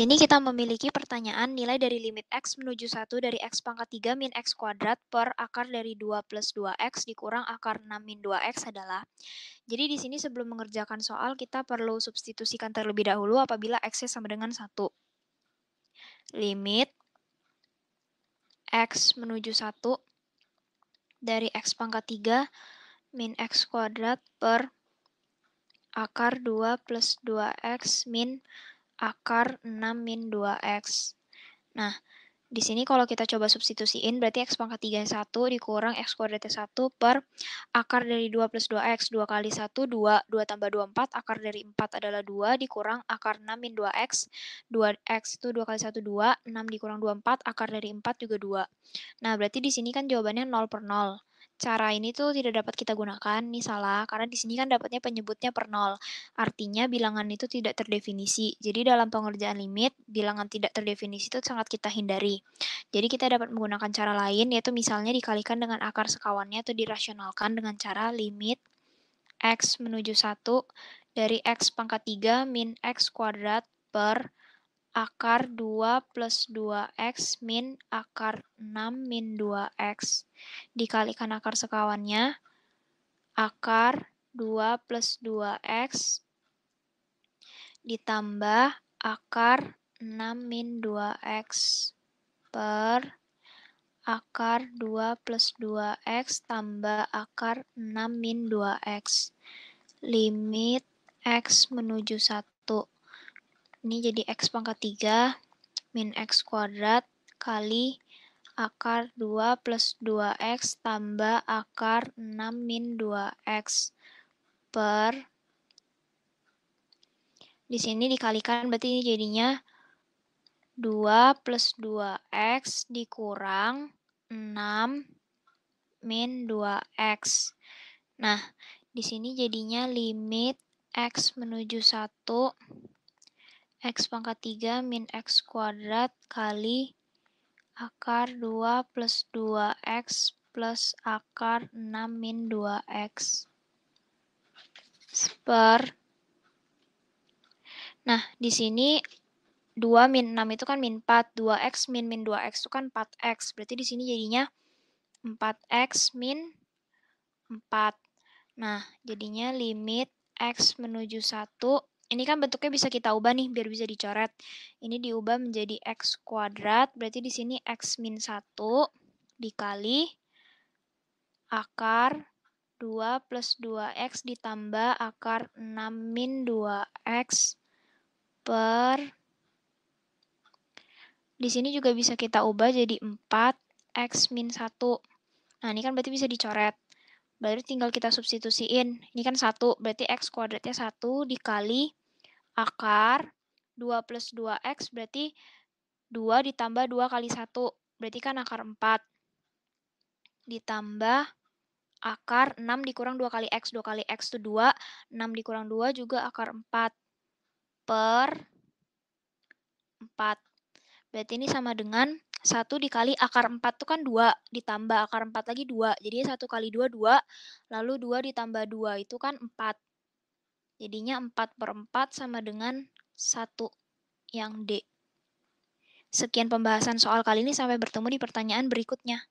sini kita memiliki pertanyaan nilai dari limit X menuju 1 dari X pangkat 3 min X kuadrat per akar dari 2 plus 2X dikurang akar 6 min 2X adalah. Jadi di sini sebelum mengerjakan soal kita perlu substitusikan terlebih dahulu apabila X sama dengan 1. Limit X menuju 1 dari X pangkat 3 min X kuadrat per akar 2 plus 2X min akar 6 min 2x. Nah, di sini kalau kita coba substitusiin berarti x pangkat 3 1 dikurang x kuadratnya 1 per akar dari 2 plus 2x. 2 kali 1, 2. 2 tambah 2, 4. Akar dari 4 adalah 2 dikurang akar 6 min 2x. 2x itu 2 kali 1, 2. 6 dikurang 2, 4. Akar dari 4 juga 2. Nah, berarti di sini kan jawabannya 0 per 0 cara ini tuh tidak dapat kita gunakan, ini salah, karena di sini kan dapatnya penyebutnya per nol. Artinya bilangan itu tidak terdefinisi. Jadi dalam pengerjaan limit, bilangan tidak terdefinisi itu sangat kita hindari. Jadi kita dapat menggunakan cara lain, yaitu misalnya dikalikan dengan akar sekawannya atau dirasionalkan dengan cara limit x menuju 1 dari x pangkat 3 min x kuadrat per akar 2 plus 2x min akar 6 min 2x. Dikalikan akar sekawannya, akar 2 plus 2x ditambah akar 6 min 2x per akar 2 plus 2x tambah akar 6 min 2x. Limit x menuju 1. Ini jadi X pangkat 3 min X kuadrat kali akar 2 plus 2X tambah akar 6 min 2X per di sini dikalikan berarti ini jadinya 2 plus 2x dikurang 6 min 2x. Nah, di sini jadinya limit x menuju 1 X pangkat 3 min X kuadrat kali akar 2 plus 2X plus akar 6 min 2X per Nah, di sini 2 min 6 itu kan min 4, 2x min min 2x itu kan 4x. Berarti di sini jadinya 4x min 4. Nah, jadinya limit x menuju 1 ini kan bentuknya bisa kita ubah nih biar bisa dicoret. Ini diubah menjadi x kuadrat, berarti di sini x min 1 dikali akar 2 plus 2x ditambah akar 6 min 2x per di sini juga bisa kita ubah jadi 4x min 1 nah ini kan berarti bisa dicoret berarti tinggal kita substitusiin ini kan 1 berarti x kuadratnya 1 dikali akar 2 plus 2x berarti 2 ditambah 2 kali 1. Berarti kan akar 4. Ditambah akar 6 dikurang 2 kali x. 2 kali x itu 2. 6 dikurang 2 juga akar 4. Per 4. Berarti ini sama dengan 1 dikali akar 4 itu kan 2. Ditambah akar 4 lagi 2. Jadi 1 kali 2, 2. Lalu 2 ditambah 2 itu kan 4. Jadinya 4 per 4 sama dengan 1 yang D. Sekian pembahasan soal kali ini sampai bertemu di pertanyaan berikutnya.